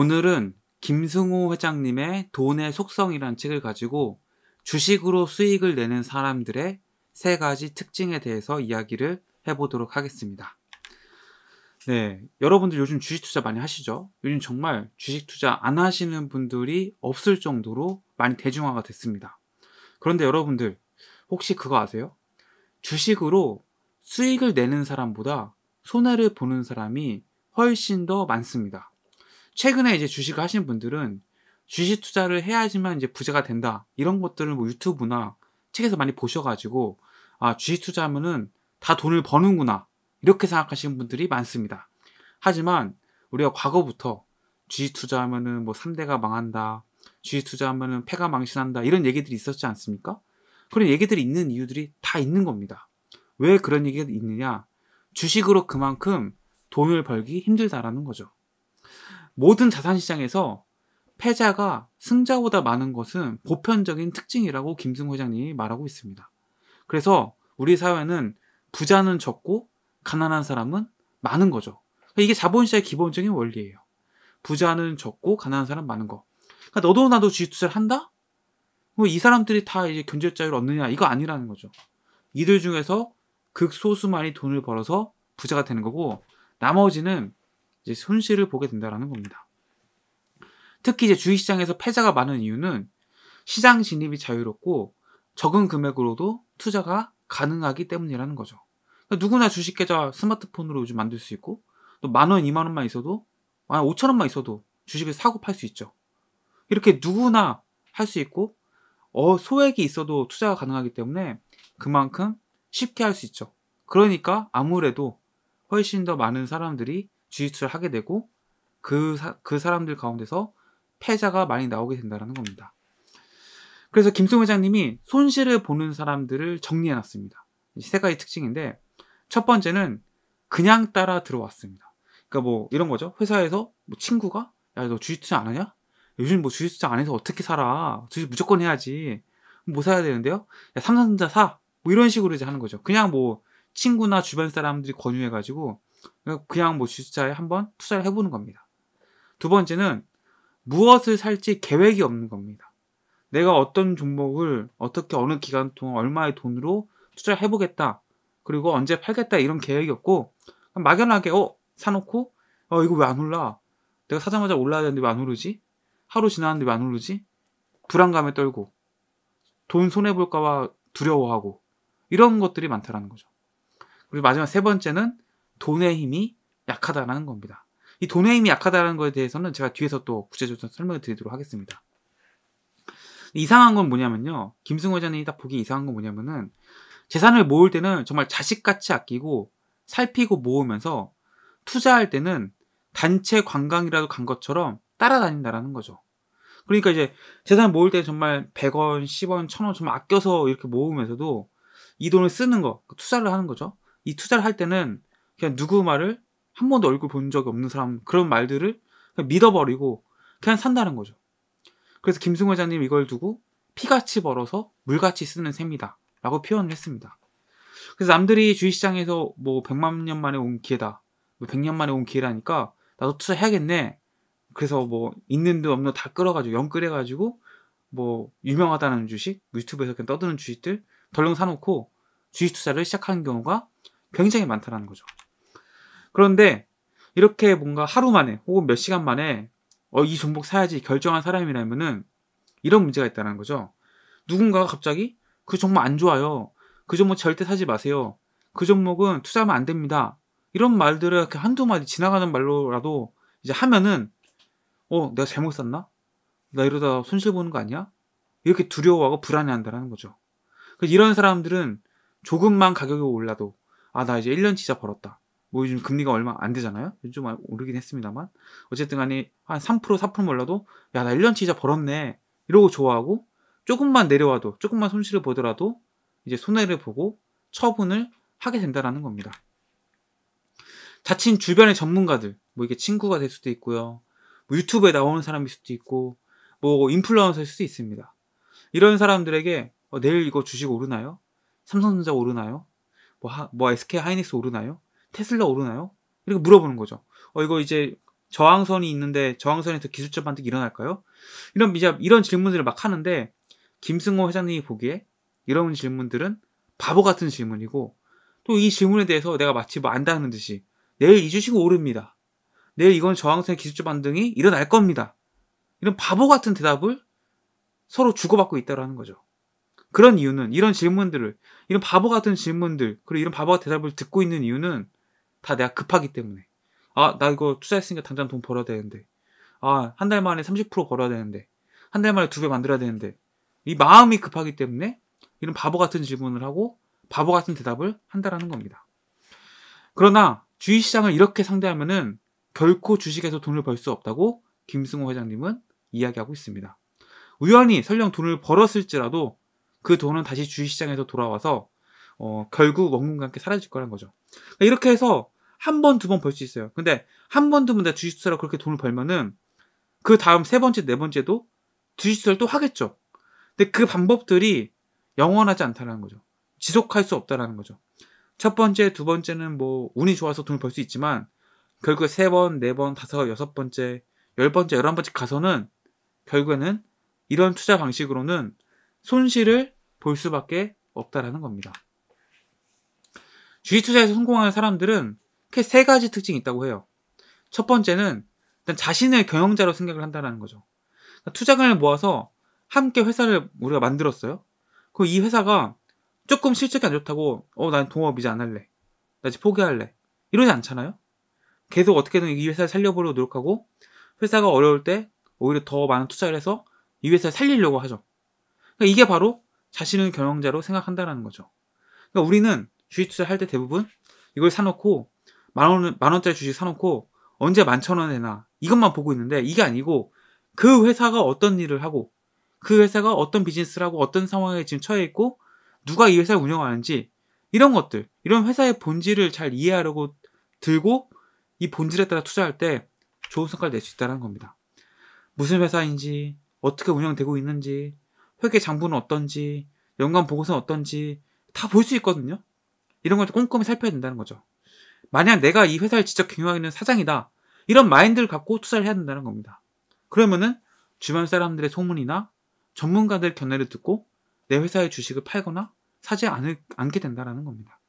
오늘은 김승호 회장님의 돈의 속성이란 책을 가지고 주식으로 수익을 내는 사람들의 세 가지 특징에 대해서 이야기를 해보도록 하겠습니다. 네. 여러분들 요즘 주식 투자 많이 하시죠? 요즘 정말 주식 투자 안 하시는 분들이 없을 정도로 많이 대중화가 됐습니다. 그런데 여러분들, 혹시 그거 아세요? 주식으로 수익을 내는 사람보다 손해를 보는 사람이 훨씬 더 많습니다. 최근에 이제 주식을 하시는 분들은 주식 투자를 해야지만 이제 부자가 된다. 이런 것들을 뭐 유튜브나 책에서 많이 보셔가지고, 아, 주식 투자하면은 다 돈을 버는구나. 이렇게 생각하시는 분들이 많습니다. 하지만 우리가 과거부터 주식 투자하면은 뭐 3대가 망한다. 주식 투자하면은 패가 망신한다. 이런 얘기들이 있었지 않습니까? 그런 얘기들이 있는 이유들이 다 있는 겁니다. 왜 그런 얘기가 있느냐? 주식으로 그만큼 돈을 벌기 힘들다라는 거죠. 모든 자산 시장에서 패자가 승자보다 많은 것은 보편적인 특징이라고 김승호 회장님이 말하고 있습니다. 그래서 우리 사회는 부자는 적고 가난한 사람은 많은 거죠. 그러니까 이게 자본시장의 기본적인 원리예요. 부자는 적고 가난한 사람 많은 거. 그러니까 너도 나도 주식 투자를 한다? 이 사람들이 다 이제 견제 자유를 얻느냐 이거 아니라는 거죠. 이들 중에서 극소수만이 돈을 벌어서 부자가 되는 거고 나머지는 이제 손실을 보게 된다는 겁니다. 특히 이제 주식시장에서 패자가 많은 이유는 시장 진입이 자유롭고 적은 금액으로도 투자가 가능하기 때문이라는 거죠. 그러니까 누구나 주식 계좌 스마트폰으로 요즘 만들 수 있고 또 만 원, 이만 원만 있어도 만 오천 원만 있어도 주식을 사고 팔 수 있죠. 이렇게 누구나 할 수 있고 어, 소액이 있어도 투자가 가능하기 때문에 그만큼 쉽게 할 수 있죠. 그러니까 아무래도 훨씬 더 많은 사람들이 주짓수를 하게 되고 그, 사, 그 사람들 가운데서 패자가 많이 나오게 된다는 겁니다. 그래서 김승 회장님이 손실을 보는 사람들을 정리해놨습니다. 세 가지 특징인데 첫 번째는 그냥 따라 들어왔습니다. 그러니까 뭐 이런 거죠. 회사에서 뭐 친구가 야 너 주짓수 안 하냐? 요즘 뭐 주짓수 안 해서 어떻게 살아? 주짓수 무조건 해야지. 뭐 사야 되는데요? 야 삼성전자 사. 뭐 이런 식으로 이제 하는 거죠. 그냥 뭐 친구나 주변 사람들이 권유해가지고 그냥 뭐 주식자에 한번 투자를 해보는 겁니다. 두 번째는 무엇을 살지 계획이 없는 겁니다. 내가 어떤 종목을 어떻게 어느 기간 동안 얼마의 돈으로 투자를 해보겠다. 그리고 언제 팔겠다 이런 계획이 없고 막연하게 어 사놓고 어 이거 왜 안 올라? 내가 사자마자 올라야 되는데 왜 안 오르지? 하루 지났는데 왜 안 오르지? 불안감에 떨고 돈 손해 볼까봐 두려워하고 이런 것들이 많다라는 거죠. 그리고 마지막 세 번째는 돈의 힘이 약하다라는 겁니다. 이 돈의 힘이 약하다는 것에 대해서는 제가 뒤에서 또 구체적으로 설명을 드리도록 하겠습니다. 이상한 건 뭐냐면요. 김승호 회장님이 딱 보기 이상한 건 뭐냐면은 재산을 모을 때는 정말 자식같이 아끼고 살피고 모으면서 투자할 때는 단체 관광이라도 간 것처럼 따라다닌다라는 거죠. 그러니까 이제 재산을 모을 때 정말 100원, 10원, 1000원 좀 아껴서 이렇게 모으면서도 이 돈을 쓰는 거, 투자를 하는 거죠. 이 투자를 할 때는 그냥 누구 말을 한 번도 얼굴 본 적이 없는 사람 그런 말들을 그냥 믿어버리고 그냥 산다는 거죠. 그래서 김승호 회장님 이걸 두고 피같이 벌어서 물같이 쓰는 셈이다 라고 표현을 했습니다. 그래서 남들이 주식시장에서 뭐 100만 년 만에 온 기회다 뭐 100년 만에 온 기회라니까 나도 투자해야겠네 그래서 뭐 있는 데 없는 다 끌어가지고 연끌해가지고 뭐 유명하다는 주식 유튜브에서 그냥 떠드는 주식들 덜렁 사놓고 주식 투자를 시작하는 경우가 굉장히 많다라는 거죠. 그런데 이렇게 뭔가 하루 만에 혹은 몇 시간 만에 어, 이 종목 사야지 결정한 사람이라면은 이런 문제가 있다는 거죠. 누군가가 갑자기 그 종목 안 좋아요. 그 종목 절대 사지 마세요. 그 종목은 투자하면 안 됩니다. 이런 말들을 이렇게 한두 마디 지나가는 말로라도 이제 하면은 어, 내가 잘못 샀나? 나 이러다 손실 보는 거 아니야? 이렇게 두려워하고 불안해한다라는 거죠. 이런 사람들은 조금만 가격이 올라도 아, 나 이제 1년치자 벌었다. 뭐 요즘 금리가 얼마 안 되잖아요. 좀 아, 오르긴 했습니다만. 어쨌든 간에 한 3%, 4%몰라도 야, 나 1년치 이자 벌었네. 이러고 좋아하고 조금만 내려와도 조금만 손실을 보더라도 이제 손해를 보고 처분을 하게 된다라는 겁니다. 자칫 주변의 전문가들, 뭐 이게 친구가 될 수도 있고요. 뭐 유튜브에 나오는 사람일 수도 있고 뭐 인플루언서일 수도 있습니다. 이런 사람들에게 어, 내일 이거 주식 오르나요? 삼성전자 오르나요? 뭐, 하, 뭐 SK 하이닉스 오르나요? 테슬라 오르나요? 이렇게 물어보는 거죠. 어, 이거 이제 저항선이 있는데 저항선에서 기술적 반등 일어날까요? 이런 이제 이런 질문들을 막 하는데 김승호 회장님이 보기에 이런 질문들은 바보 같은 질문이고 또 이 질문에 대해서 내가 마치 뭐 안다는 듯이 내일 이 주식은 오릅니다. 내일 이건 저항선의 기술적 반등이 일어날 겁니다. 이런 바보 같은 대답을 서로 주고받고 있다라는 거죠. 그런 이유는 이런 질문들을 이런 바보 같은 질문들 그리고 이런 바보 같은 대답을 듣고 있는 이유는 다 내가 급하기 때문에. 아, 나 이거 투자했으니까 당장 돈 벌어야 되는데. 아, 한 달 만에 30% 벌어야 되는데. 한 달 만에 두 배 만들어야 되는데. 이 마음이 급하기 때문에 이런 바보 같은 질문을 하고 바보 같은 대답을 한다라는 겁니다. 그러나 주식 시장을 이렇게 상대하면은 결코 주식에서 돈을 벌 수 없다고 김승호 회장님은 이야기하고 있습니다. 우연히 설령 돈을 벌었을지라도 그 돈은 다시 주식 시장에서 돌아와서 어, 결국 원금과 함께 사라질 거란 거죠. 그러니까 이렇게 해서 한 번, 두 번 벌 수 있어요. 근데 한 번, 두번다 주식 투자로 그렇게 돈을 벌면은 그 다음 세 번째, 네 번째도 주식 투자를 또 하겠죠. 근데 그 방법들이 영원하지 않다는 거죠. 지속할 수 없다라는 거죠. 첫 번째, 두 번째는 뭐 운이 좋아서 돈을 벌 수 있지만 결국에 세 번, 네 번, 다섯, 여섯 번째, 열 번째, 열한 번째 가서는 결국에는 이런 투자 방식으로는 손실을 볼 수밖에 없다라는 겁니다. 주식 투자에서 성공하는 사람들은 크게 세 가지 특징이 있다고 해요. 첫 번째는 일단 자신을 경영자로 생각을 한다는 거죠. 그러니까 투자금을 모아서 함께 회사를 우리가 만들었어요. 그이 회사가 조금 실적이 안 좋다고 어 난 동업 이제 안 할래. 나 이제 포기할래. 이러지 않잖아요. 계속 어떻게든 이 회사를 살려보려고 노력하고 회사가 어려울 때 오히려 더 많은 투자를 해서 이 회사를 살리려고 하죠. 그러니까 이게 바로 자신을 경영자로 생각한다는 거죠. 그러니까 우리는 주식 투자할 때 대부분 이걸 사놓고 만 원, 만 원짜리 주식 사놓고 언제 만 천 원에 나 이것만 보고 있는데 이게 아니고 그 회사가 어떤 일을 하고 그 회사가 어떤 비즈니스를 하고 어떤 상황에 지금 처해 있고 누가 이 회사를 운영하는지 이런 것들 이런 회사의 본질을 잘 이해하려고 들고 이 본질에 따라 투자할 때 좋은 성과를 낼 수 있다는 겁니다. 무슨 회사인지 어떻게 운영되고 있는지 회계 장부는 어떤지 연간 보고서는 어떤지 다 볼 수 있거든요. 이런 걸 꼼꼼히 살펴야 된다는 거죠. 만약 내가 이 회사를 직접 경영하는 사장이다. 이런 마인드를 갖고 투자를 해야 된다는 겁니다. 그러면은 주변 사람들의 소문이나 전문가들 의 견해를 듣고 내 회사의 주식을 팔거나 사지 않을, 않게 된다는 겁니다.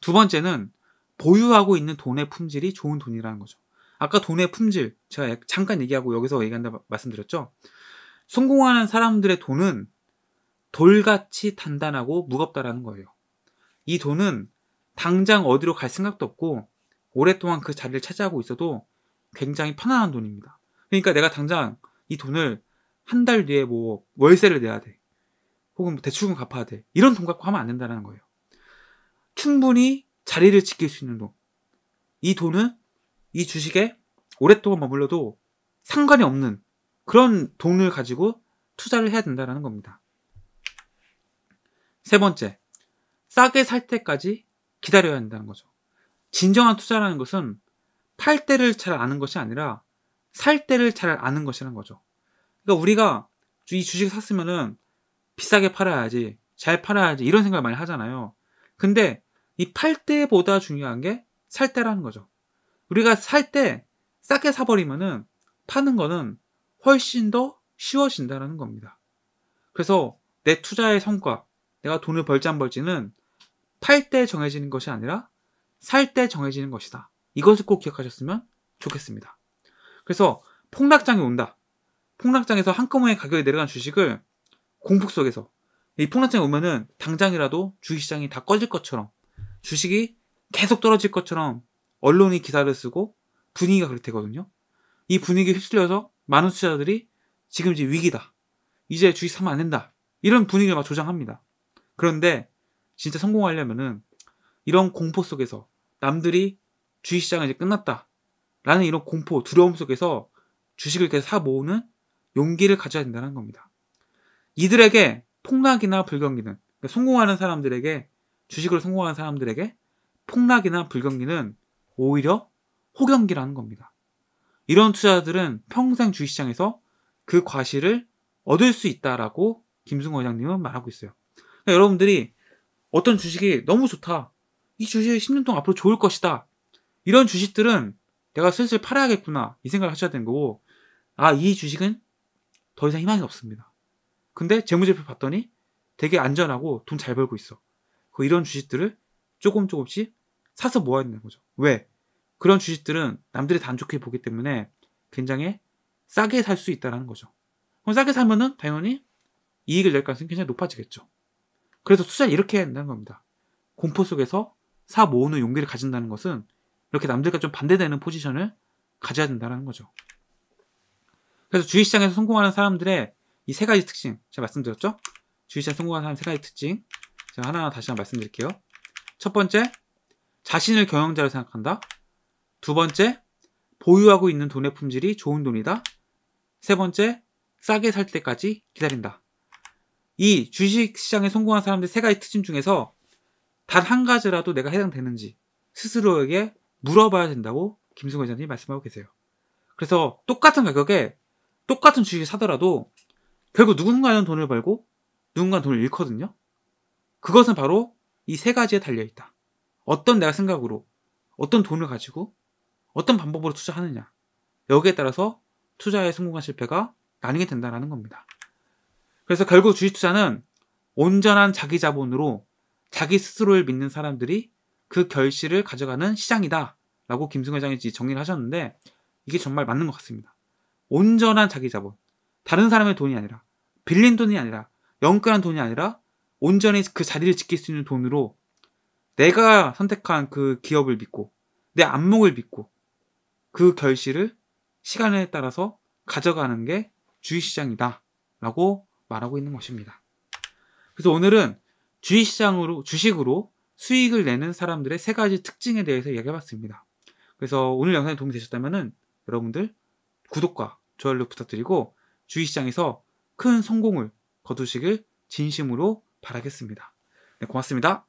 두 번째는 보유하고 있는 돈의 품질이 좋은 돈이라는 거죠. 아까 돈의 품질 제가 잠깐 얘기하고 여기서 얘기한다 말씀드렸죠. 성공하는 사람들의 돈은 돌같이 단단하고 무겁다라는 거예요. 이 돈은 당장 어디로 갈 생각도 없고 오랫동안 그 자리를 차지하고 있어도 굉장히 편안한 돈입니다. 그러니까 내가 당장 이 돈을 한 달 뒤에 뭐 월세를 내야 돼. 혹은 뭐 대출금 갚아야 돼. 이런 돈 갖고 하면 안 된다는 거예요. 충분히 자리를 지킬 수 있는 돈. 이 돈은 이 주식에 오랫동안 머물러도 상관이 없는 그런 돈을 가지고 투자를 해야 된다는 겁니다. 세 번째, 싸게 살 때까지 기다려야 한다는 거죠. 진정한 투자라는 것은 팔 때를 잘 아는 것이 아니라 살 때를 잘 아는 것이라는 거죠. 그러니까 우리가 이 주식 을 샀으면은 비싸게 팔아야지, 잘 팔아야지 이런 생각을 많이 하잖아요. 근데 이 팔 때보다 중요한 게 살 때라는 거죠. 우리가 살 때 싸게 사버리면은 파는 거는 훨씬 더 쉬워진다라는 겁니다. 그래서 내 투자의 성과, 내가 돈을 벌지 안 벌지는 팔때 정해지는 것이 아니라 살 때 정해지는 것이다. 이것을 꼭 기억하셨으면 좋겠습니다. 그래서 폭락장이 온다. 폭락장에서 한꺼번에 가격이 내려간 주식을 공폭 속에서 이 폭락장이 오면은 당장이라도 주식시장이 다 꺼질 것처럼 주식이 계속 떨어질 것처럼 언론이 기사를 쓰고 분위기가 그렇게 되거든요. 이 분위기에 휩쓸려서 많은 투자자들이 지금 이제 위기다. 이제 주식 사면 안 된다. 이런 분위기를 막 조장합니다. 그런데 진짜 성공하려면은 이런 공포 속에서 남들이 주식 시장은 이제 끝났다. 라는 이런 공포, 두려움 속에서 주식을 계속 사 모으는 용기를 가져야 된다는 겁니다. 이들에게 폭락이나 불경기는, 그러니까 성공하는 사람들에게, 주식으로 성공하는 사람들에게 폭락이나 불경기는 오히려 호경기라는 겁니다. 이런 투자들은 평생 주식시장에서 그 과실을 얻을 수 있다라고 김승호 회장님은 말하고 있어요. 그러니까 여러분들이 어떤 주식이 너무 좋다. 이 주식이 10년 동안 앞으로 좋을 것이다. 이런 주식들은 내가 슬슬 팔아야겠구나. 이 생각을 하셔야 되는 거고, 아, 이 주식은 더 이상 희망이 없습니다. 근데 재무제표 봤더니 되게 안전하고 돈 잘 벌고 있어. 그 이런 주식들을 조금 조금씩 사서 모아야 되는 거죠. 왜? 그런 주식들은 남들이 다안 좋게 보기 때문에 굉장히 싸게 살 수 있다는 거죠. 그럼 싸게 살면은 당연히 이익을 낼 가능성이 굉장히 높아지겠죠. 그래서 투자를 이렇게 해야 된다는 겁니다. 공포 속에서 사 모으는 용기를 가진다는 것은 이렇게 남들과 좀 반대되는 포지션을 가져야 된다는 거죠. 그래서 주식시장에서 성공하는 사람들의 이 세 가지 특징 제가 말씀드렸죠? 주식시장 성공하는 사람 세 가지 특징 제가 하나하나 다시 한번 말씀드릴게요. 첫 번째, 자신을 경영자로 생각한다. 두 번째, 보유하고 있는 돈의 품질이 좋은 돈이다. 세 번째, 싸게 살 때까지 기다린다. 이 주식 시장에 성공한 사람들 세 가지 특징 중에서 단 한 가지라도 내가 해당되는지 스스로에게 물어봐야 된다고 김승호 회장님이 말씀하고 계세요. 그래서 똑같은 가격에 똑같은 주식을 사더라도 결국 누군가는 돈을 벌고 누군가는 돈을 잃거든요. 그것은 바로 이 세 가지에 달려있다. 어떤 내가 생각으로, 어떤 돈을 가지고, 어떤 방법으로 투자하느냐. 여기에 따라서 투자의 성공과 실패가 나뉘게 된다는 겁니다. 그래서 결국 주식 투자는 온전한 자기 자본으로 자기 스스로를 믿는 사람들이 그 결실을 가져가는 시장이다. 라고 김승현 회장이 정리를 하셨는데 이게 정말 맞는 것 같습니다. 온전한 자기 자본. 다른 사람의 돈이 아니라 빌린 돈이 아니라 영끌한 돈이 아니라 온전히 그 자리를 지킬 수 있는 돈으로 내가 선택한 그 기업을 믿고 내 안목을 믿고 그 결실을 시간에 따라서 가져가는 게 주식시장이다 라고 말하고 있는 것입니다. 그래서 오늘은 주식시장으로 주식으로 수익을 내는 사람들의 세 가지 특징에 대해서 이야기해봤습니다. 그래서 오늘 영상이 도움이 되셨다면 여러분들 구독과 좋아요 부탁드리고 주식시장에서 큰 성공을 거두시길 진심으로 바라겠습니다. 네, 고맙습니다.